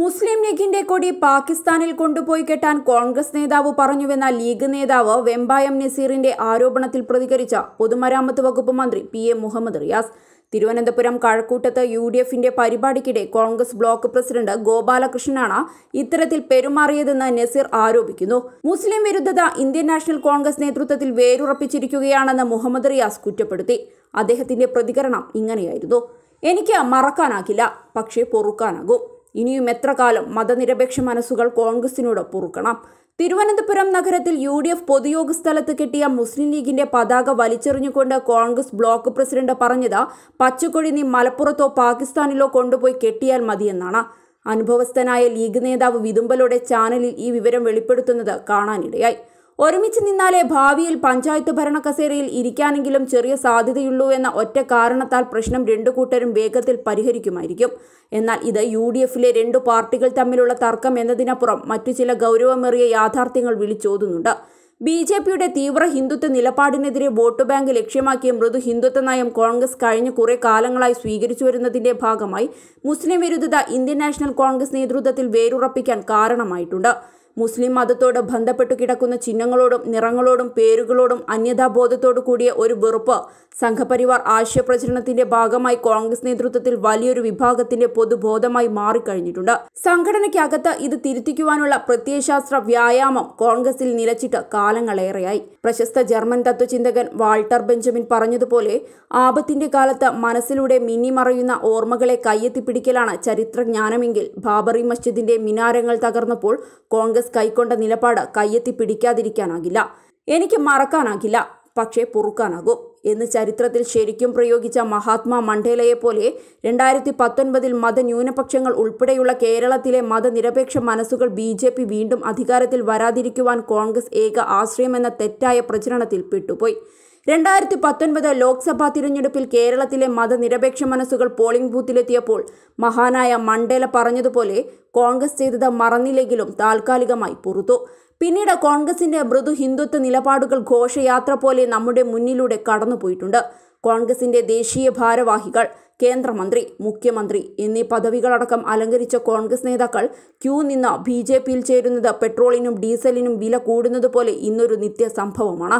മുസ്ലിം ലീഗിന്റെ കൊടി പാകിസ്ഥാനിൽ കൊണ്ടുപോയി കെട്ടാൻ കോൺഗ്രസ് നേതാവ് പറഞ്ഞുവെന്ന ലീഗ് നേതാവ് വെമ്പായം നസീറിന്റെ ആരോപണത്തിൽ പ്രതികരിച്ച പൊതുമരാമത്ത് വകുപ്പ് മന്ത്രി പി എ മുഹമ്മദ് റിയാസ് തിരുവനന്തപുരം കഴക്കൂട്ടത്ത് യു ഡി എഫിന്റെ പരിപാടിക്കിടെ കോൺഗ്രസ് ബ്ലോക്ക് പ്രസിഡന്റ് ഗോപാലകൃഷ്ണനാണ് ഇത്തരത്തിൽ പെരുമാറിയതെന്ന് നസീർ ആരോപിക്കുന്നു മുസ്ലിം വിരുദ്ധത ഇന്ത്യൻ നാഷണൽ കോൺഗ്രസ് നേതൃത്വത്തിൽ വേരുറപ്പിച്ചിരിക്കുകയാണെന്ന് മുഹമ്മദ് റിയാസ് കുറ്റപ്പെടുത്തി അദ്ദേഹത്തിന്റെ പ്രതികരണം ഇങ്ങനെയായിരുന്നു എനിക്ക് മറക്കാനാകില്ല പക്ഷേ പൊറുക്കാനാകും ഇനിയും എത്ര കാലം മതനിരപേക്ഷ മനസ്സുകൾ കോൺഗ്രസിനോട് പൊറുക്കണം തിരുവനന്തപുരം നഗരത്തിൽ യു ഡി എഫ് പൊതുയോഗ സ്ഥലത്ത് കിട്ടിയ മുസ്ലിം ലീഗിന്റെ പതാക വലിച്ചെറിഞ്ഞുകൊണ്ട് കോൺഗ്രസ് ബ്ലോക്ക് പ്രസിഡന്റ് പറഞ്ഞത് പച്ചക്കൊടി നീ മലപ്പുറത്തോ പാകിസ്ഥാനിലോ കൊണ്ടുപോയി കെട്ടിയാൽ മതിയെന്നാണ് അനുഭവസ്ഥനായ ലീഗ് നേതാവ് വിതുമ്പലോടെ ചാനലിൽ ഈ വിവരം വെളിപ്പെടുത്തുന്നത് കാണാനിടയായി ഒരുമിച്ച് നിന്നാലേ ഭാവിയിൽ പഞ്ചായത്ത് ഭരണ കസേരയിൽ ഇരിക്കാനെങ്കിലും ചെറിയ സാധ്യതയുള്ളൂ എന്ന ഒറ്റ കാരണത്താൽ പ്രശ്നം രണ്ടു കൂട്ടരും വേഗത്തിൽ പരിഹരിക്കുമായിരിക്കും എന്നാൽ ഇത് യു ഡി എഫിലെ രണ്ടു പാർട്ടികൾ തമ്മിലുള്ള തർക്കം എന്നതിനപ്പുറം മറ്റു ചില ഗൗരവമേറിയ യാഥാർത്ഥ്യങ്ങൾ വിളിച്ചോതുന്നുണ്ട് ബി ജെ പിയുടെ തീവ്ര ഹിന്ദുത്വ നിലപാടിനെതിരെ വോട്ട് ബാങ്ക് ലക്ഷ്യമാക്കിയ മൃദു ഹിന്ദുത്വ നയം കോൺഗ്രസ് കഴിഞ്ഞ കുറേ കാലങ്ങളായി സ്വീകരിച്ചു വരുന്നതിന്റെ ഭാഗമായി മുസ്ലിം വിരുദ്ധത ഇന്ത്യൻ നാഷണൽ കോൺഗ്രസ് നേതൃത്വത്തിൽ വേരുറപ്പിക്കാൻ കാരണമായിട്ടുണ്ട് മുസ്ലിം മതത്തോട് ബന്ധപ്പെട്ടു കിടക്കുന്ന ചിഹ്നങ്ങളോടും നിറങ്ങളോടും പേരുകളോടും അന്യതാബോധത്തോടു കൂടിയ ഒരു വെറുപ്പ് സംഘപരിവാർ ആശയപ്രചരണത്തിന്റെ ഭാഗമായി കോൺഗ്രസ് നേതൃത്വത്തിൽ വലിയൊരു വിഭാഗത്തിന്റെ പൊതുബോധമായി മാറിക്കഴിഞ്ഞിട്ടുണ്ട് സംഘടനയ്ക്കകത്ത് ഇത് തിരുത്തിക്കുവാനുള്ള പ്രത്യയശാസ്ത്ര വ്യായാമം കോൺഗ്രസിൽ നിലച്ചിട്ട് കാലങ്ങളേറെയായി പ്രശസ്ത ജർമ്മൻ തത്വചിന്തകൻ വാൾട്ടർ ബെഞ്ചമിൻ പറഞ്ഞതുപോലെ ആപത്തിന്റെ കാലത്ത് മനസ്സിലൂടെ മിന്നിമറയുന്ന ഓർമ്മകളെ കയ്യെത്തിപ്പിടിക്കലാണ് ചരിത്രജ്ഞാനമെങ്കിൽ ബാബറി മസ്ജിദിന്റെ മിനാരങ്ങൾ തകർന്നപ്പോൾ കോൺഗ്രസ് കൈക്കൊണ്ട നിലപാട് കയ്യെത്തി പിടിക്കാതിരിക്കാനാകില്ല എനിക്ക് മറക്കാനാകില്ല പക്ഷേ പൊറുക്കാനാകും എന്ന് ചരിത്രത്തിൽ ശരിക്കും പ്രയോഗിച്ച മഹാത്മാ മണ്ഡേലയെ പോലെ രണ്ടായിരത്തി പത്തൊൻപതിൽ മതന്യൂനപക്ഷങ്ങൾ ഉൾപ്പെടെയുള്ള കേരളത്തിലെ മതനിരപേക്ഷ മനസ്സുകൾ ബി ജെ പി വീണ്ടും അധികാരത്തിൽ വരാതിരിക്കുവാൻ കോൺഗ്രസ് ഏക ആശ്രയമെന്ന തെറ്റായ പ്രചരണത്തിൽ പെട്ടുപോയി രണ്ടായിരത്തി പത്തൊൻപത് ലോക്സഭാ തിരഞ്ഞെടുപ്പിൽ കേരളത്തിലെ മതനിരപേക്ഷ മനസ്സുകൾ പോളിംഗ് ബൂത്തിലെത്തിയപ്പോൾ മഹാനായ മണ്ടേല പറഞ്ഞതുപോലെ കോൺഗ്രസ് ചെയ്തത് മറന്നില്ലെങ്കിലും താൽക്കാലികമായി പുറത്തു പിന്നീട് കോൺഗ്രസിന്റെ മൃദു ഹിന്ദുത്വ നിലപാടുകൾ ഘോഷയാത്ര പോലെ നമ്മുടെ മുന്നിലൂടെ കടന്നുപോയിട്ടുണ്ട് കോൺഗ്രസിന്റെ ദേശീയ ഭാരവാഹികൾ കേന്ദ്രമന്ത്രി മുഖ്യമന്ത്രി എന്നീ പദവികളടക്കം അലങ്കരിച്ച കോൺഗ്രസ് നേതാക്കൾ ക്യൂ നിന്ന് ബി ജെ പിയിൽ ചേരുന്നത് പെട്രോളിനും ഡീസലിനും വില കൂടുന്നത് പോലെ ഇന്നൊരു നിത്യ സംഭവമാണ്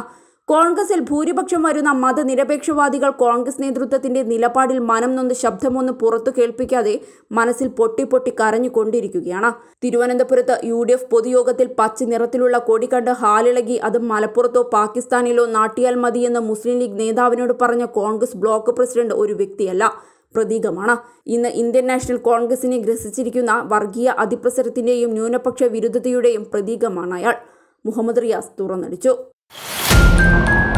കോൺഗ്രസിൽ ഭൂരിപക്ഷം വരുന്ന മതനിരപേക്ഷവാദികൾ കോൺഗ്രസ് നേതൃത്വത്തിന്റെ നിലപാടിൽ മനം നൊന്ന് ശബ്ദമൊന്ന് പുറത്തു കേൾപ്പിക്കാതെ മനസ്സിൽ പൊട്ടി പൊട്ടി കരഞ്ഞുകൊണ്ടിരിക്കുകയാണ് തിരുവനന്തപുരത്ത് യു ഡി എഫ് പൊതുയോഗത്തിൽ പച്ച നിറത്തിലുള്ള കൊടി കണ്ട് ഹാലിളകി അത് മലപ്പുറത്തോ പാകിസ്ഥാനിലോ നാട്ടിയാൽ മതിയെന്ന് മുസ്ലിം ലീഗ് നേതാവിനോട് പറഞ്ഞ കോൺഗ്രസ് ബ്ലോക്ക് പ്രസിഡന്റ് ഒരു വ്യക്തിയല്ല പ്രതീകമാണ് ഇന്ന് ഇന്ത്യൻ നാഷണൽ കോൺഗ്രസിനെ ഗ്രസിച്ചിരിക്കുന്ന വർഗീയ അതിപ്രസരത്തിന്റെയും ന്യൂനപക്ഷ വിരുദ്ധതയുടെയും പ്രതീകമാണ് അയാൾ മുഹമ്മദ് റിയാസ് തുറന്നടിച്ചു Música